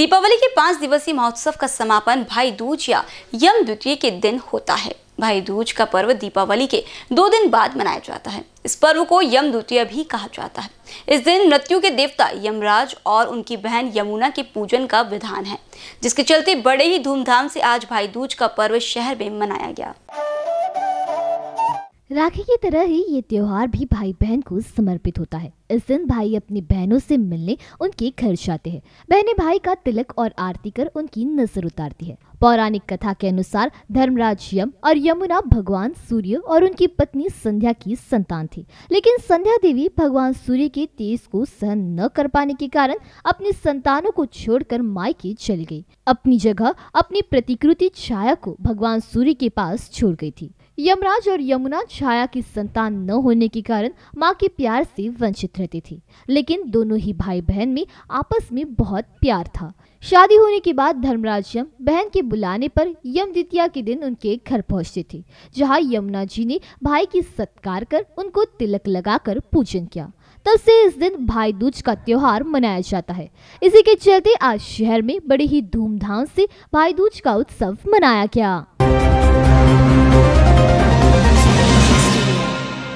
दीपावली के पांच दिवसीय महोत्सव का समापन भाई दूज या यम द्वितीय के दिन होता है भाई दूज का पर्व दीपावली के दो दिन बाद मनाया जाता है इस पर्व को यम द्वितीय भी कहा जाता है इस दिन मृत्यु के देवता यमराज और उनकी बहन यमुना के पूजन का विधान है जिसके चलते बड़े ही धूमधाम से आज भाई दूज का पर्व शहर में मनाया गया राखी की तरह ही ये त्यौहार भी भाई बहन को समर्पित होता है इस दिन भाई अपनी बहनों से मिलने उनके घर जाते हैं बहनें भाई का तिलक और आरती कर उनकी नजर उतारती है पौराणिक कथा के अनुसार धर्मराज यम और यमुना भगवान सूर्य और उनकी पत्नी संध्या की संतान थी लेकिन संध्या देवी भगवान सूर्य के तेज को सहन न कर पाने के कारण अपनी संतानों को छोड़कर मायके चली गई अपनी जगह अपनी प्रतिकृति छाया को भगवान सूर्य के पास छोड़ गई थी यमराज और यमुना छाया की संतान न होने के कारण माँ के प्यार से वंचित रहती थी लेकिन दोनों ही भाई बहन में आपस में बहुत प्यार था शादी होने के बाद धर्मराज यम बहन के बुलाने पर यम द्वितीया के दिन उनके घर पहुंचते थे जहां यमुना जी ने भाई की सत्कार कर उनको तिलक लगाकर पूजन किया तब से इस दिन भाई दूज का त्योहार मनाया जाता है इसी के चलते आज शहर में बड़े ही धूमधाम से भाई दूज का उत्सव मनाया गया